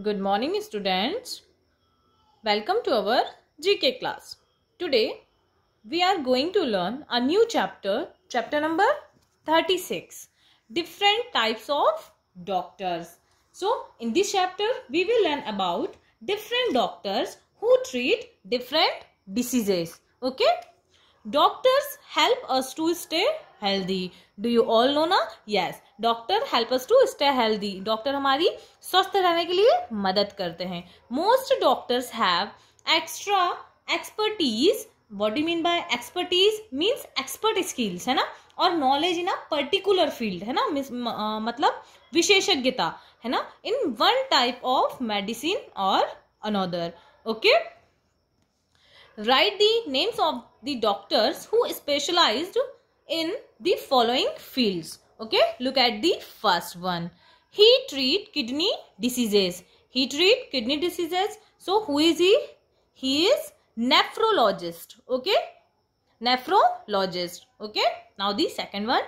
Good morning students. Welcome to our GK class. Today we are going to learn a new chapter, chapter number 36, different types of doctors. So in this chapter we will learn about different doctors who treat different diseases. Okay? Doctors help us to stay healthy do you all know ना yes doctor help us to stay healthy doctor हमारी स्वस्थ रहने के लिए मदद करते हैं most doctors have extra expertise what do mean by expertise means expert skills है ना और knowledge in a particular field है ना uh, मतलब विशेषज्ञता है ना in one type of medicine और another okay okay? Write the names of the doctors who specialized in the following fields. Okay, look at the first one. He treat kidney diseases. He treat kidney diseases. So who is he? He is nephrologist. Okay, nephrologist. Okay, now the second one.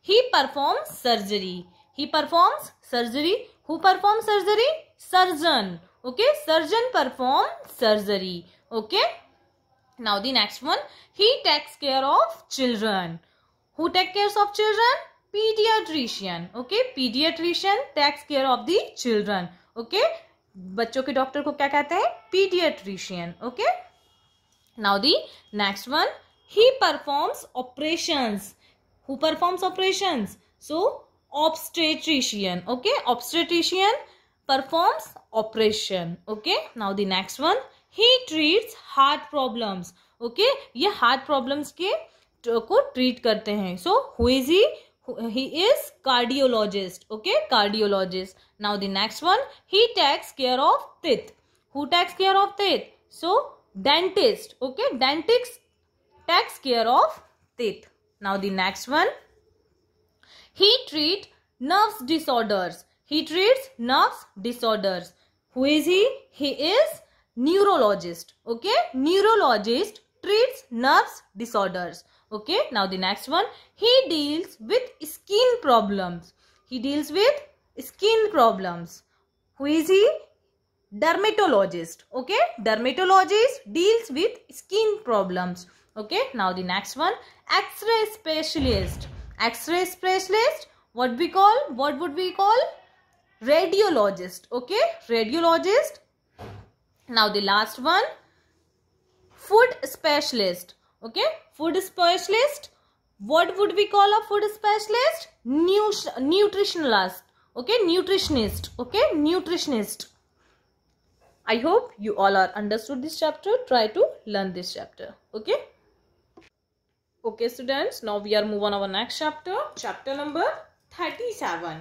He performs surgery. He performs surgery. Who performs surgery? Surgeon. Okay, surgeon perform surgery. Okay. Now the next one, he takes care of children. Who takes care of children? Pediatrician. Okay, pediatrician takes care of the children. Okay, बच्चों के doctor को क्या कहते हैं paediatrician okay now the next one he performs operations who performs operations so obstetrician okay obstetrician performs operation okay now the next one he treats heart problems okay ये heart problems के को treat करते हैं so who is he he is cardiologist okay cardiologist now the next one he takes care of teeth who takes care of teeth so dentist okay dentist takes care of teeth now the next one he treat nerves disorders he treats nerves disorders who is he he is neurologist okay neurologist treats nerves disorders okay now the next one he deals with skin problems he deals with skin problems who is he dermatologist okay dermatologist deals with skin problems okay now the next one x-ray specialist x-ray specialist what we call what would we call radiologist okay radiologist now the last one food specialist okay food specialist what would we call a food specialist New, nutritionist okay nutritionist okay nutritionist i hope you all are understood this chapter try to learn this chapter okay okay students now we are move on our next chapter chapter number 37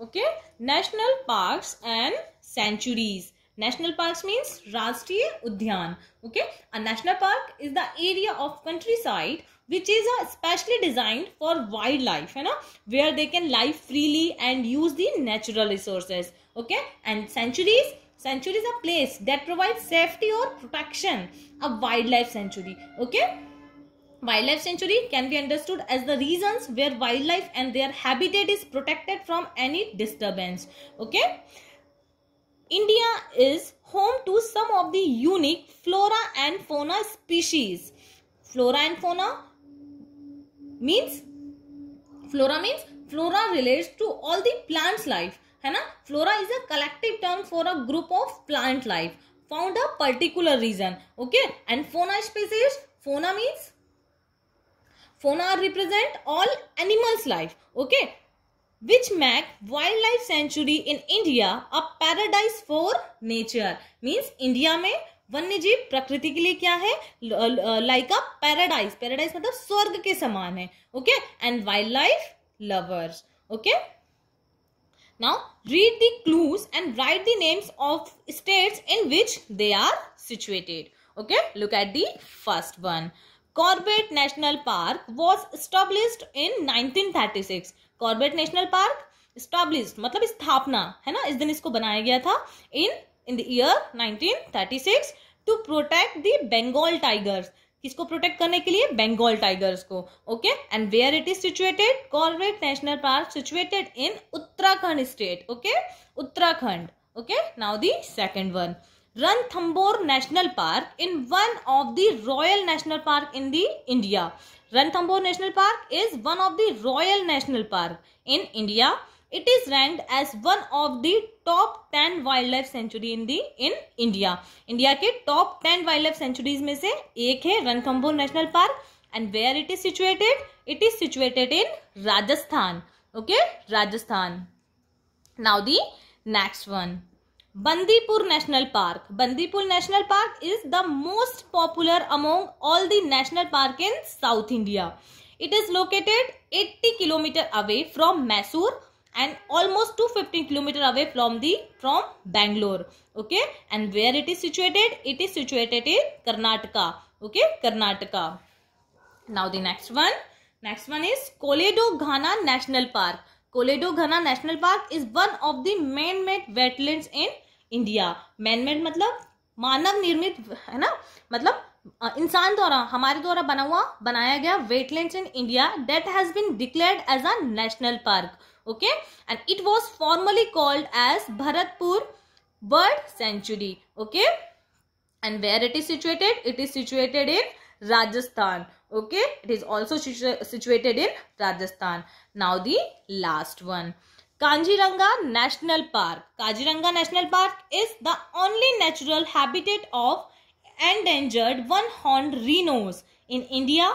okay national parks and sanctuaries National parks means Rashtriya Udyan. Okay, a national park is the area of countryside which is uh, specially designed for wildlife, you know, where they can live freely and use the natural resources. Okay, and sanctuaries. Sanctuary is a place that provides safety or protection. A wildlife sanctuary. Okay. Wildlife sanctuary can be understood as the regions where wildlife and their habitat is protected from any disturbance. Okay. India is home to some of the unique flora and fauna species. Flora and fauna means flora means flora relates to all the plants life है ना flora is a collective term for a group of plant life found a particular region okay and fauna species fauna means fauna represent all animals life okay which make wildlife sanctuary in India a paradise for nature. Means India में वन्य जीव प्रकृति के लिए क्या है like a paradise paradise मतलब स्वर्ग के समान है okay and wild life lovers okay now read the clues and write the names of states in which they are situated okay look at the first one corbett national park was established in 1936 Corbett National Park establish मतलब स्थापना है ना इस दिन इसको बनाया गया था in in the year 1936 to protect the Bengal tigers किसको प्रोटेक्ट करने के लिए बंगाल टाइगर्स को okay and where it is situated Corbett National Park situated in Uttarakhand state okay Uttarakhand okay now the second one Ranthambore National park in one of the royal national park in the India Ranthambore National Park is one of the royal national park in India it is rank as one of the top ten wild life sanctuary in the in India India के top ten wild life sanctuaries में से एक है Ranthambore National Park and where it is situated it is situated in Rajasthan okay Rajasthan now the next one Bandipur National Park. Bandipur National Park is the most popular among all the national park in South India. It is located 80 km away from Mysore and almost 250 km away from the from Bangalore. Okay, and where it is situated? It is situated in Karnataka. Okay, Karnataka. Now the next one. Next one is Koledo Ghana National Park. Keoladeo Ghana National Park is one of the man made wetland in India man made मतलब मानव निर्मित है ना मतलब इंसान द्वारा हमारे द्वारा बना हुआ बनाया गया wetland in India that has been declared as a national park okay and it was formerly called as Bharatpur bird sanctuary okay and where it is situated it is situated in Rajasthan okay it is also situ situated in rajasthan now the last one kanjiranga national park kanjiranga national park is the only natural habitat of endangered one horned rhinos in india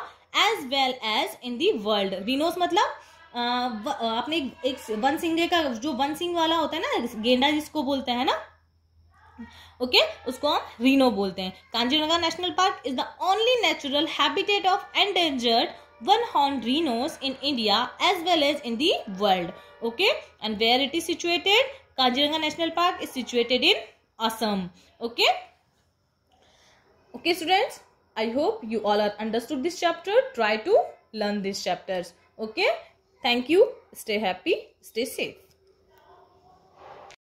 as well as in the world rhinos matlab आपने एक one सिंगे का जो one सिंग वाला होता है ना गेंडा जिसको बोलते हैं ना ओके okay? उसको हम रीनो बोलते हैं Kaziranga National Park is the only natural habitat of endangered one horn rhinos in India as well as in the world okay and where it is situated Kaziranga National Park is situated in Assam okay okay students I hope you all are understood this chapter try to learn this chapter okay thank you stay happy stay safe